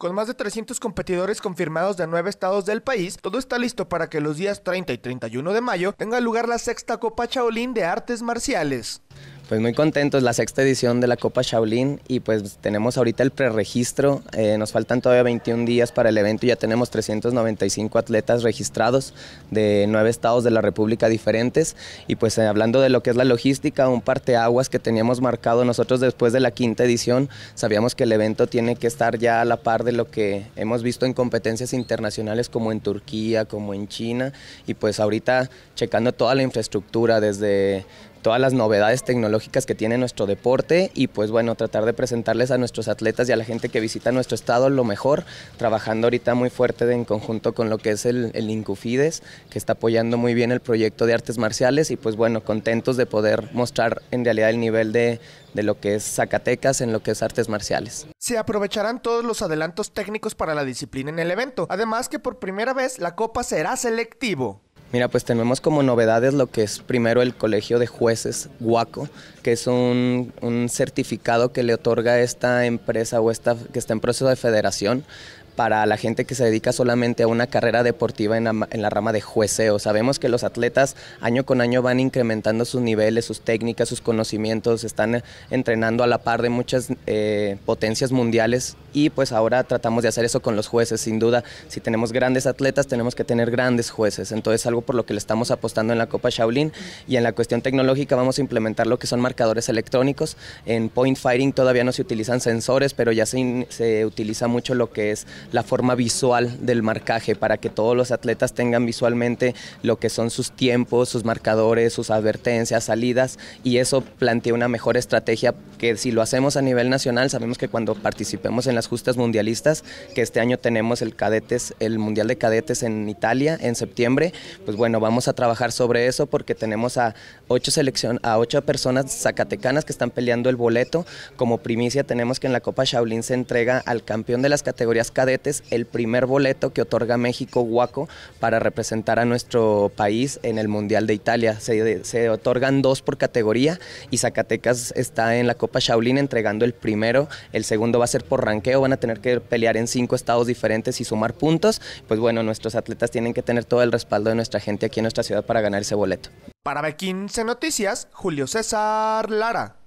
Con más de 300 competidores confirmados de nueve estados del país, todo está listo para que los días 30 y 31 de mayo tenga lugar la sexta Copa Shaolin de Artes Marciales. Pues muy contentos, la sexta edición de la Copa Shaolin y pues tenemos ahorita el preregistro, eh, nos faltan todavía 21 días para el evento, ya tenemos 395 atletas registrados de nueve estados de la República diferentes y pues eh, hablando de lo que es la logística, un parteaguas que teníamos marcado nosotros después de la quinta edición, sabíamos que el evento tiene que estar ya a la par de lo que hemos visto en competencias internacionales como en Turquía, como en China y pues ahorita checando toda la infraestructura desde todas las novedades tecnológicas que tiene nuestro deporte y pues bueno, tratar de presentarles a nuestros atletas y a la gente que visita nuestro estado lo mejor, trabajando ahorita muy fuerte en conjunto con lo que es el, Incufides, que está apoyando muy bien el proyecto de artes marciales y pues bueno, contentos de poder mostrar en realidad el nivel de, de lo que es Zacatecas en lo que es artes marciales. Se aprovecharán todos los adelantos técnicos para la disciplina en el evento, además que por primera vez la copa será selectivo. Mira, pues tenemos como novedades lo que es primero el Colegio de Jueces Guaco, que es un, certificado que le otorga esta empresa o esta que está en proceso de federación para la gente que se dedica solamente a una carrera deportiva en la, rama de jueceo. Sabemos que los atletas año con año van incrementando sus niveles, sus técnicas, sus conocimientos, están entrenando a la par de muchas eh, potencias mundiales y pues ahora tratamos de hacer eso con los jueces, sin duda, si tenemos grandes atletas tenemos que tener grandes jueces, entonces algo por lo que le estamos apostando en la Copa Shaolin y en la cuestión tecnológica vamos a implementar lo que son marcadores electrónicos, en Point Fighting todavía no se utilizan sensores, pero ya se, se utiliza mucho lo que es la forma visual del marcaje para que todos los atletas tengan visualmente lo que son sus tiempos, sus marcadores, sus advertencias, salidas y eso plantea una mejor estrategia que si lo hacemos a nivel nacional sabemos que cuando participemos en la las justas mundialistas, que este año tenemos el cadetes, el Mundial de Cadetes en Italia en septiembre. Pues bueno, vamos a trabajar sobre eso porque tenemos a ocho selección, a ocho personas zacatecanas que están peleando el boleto. Como primicia tenemos que en la Copa Shaolin se entrega al campeón de las categorías cadetes el primer boleto que otorga México Huaco para representar a nuestro país en el Mundial de Italia. Se, se otorgan dos por categoría y Zacatecas está en la Copa Shaolin entregando el primero, el segundo va a ser por ranking van a tener que pelear en cinco estados diferentes y sumar puntos. Pues bueno, nuestros atletas tienen que tener todo el respaldo de nuestra gente aquí en nuestra ciudad para ganar ese boleto. Para B15 Noticias, Julio César Lara.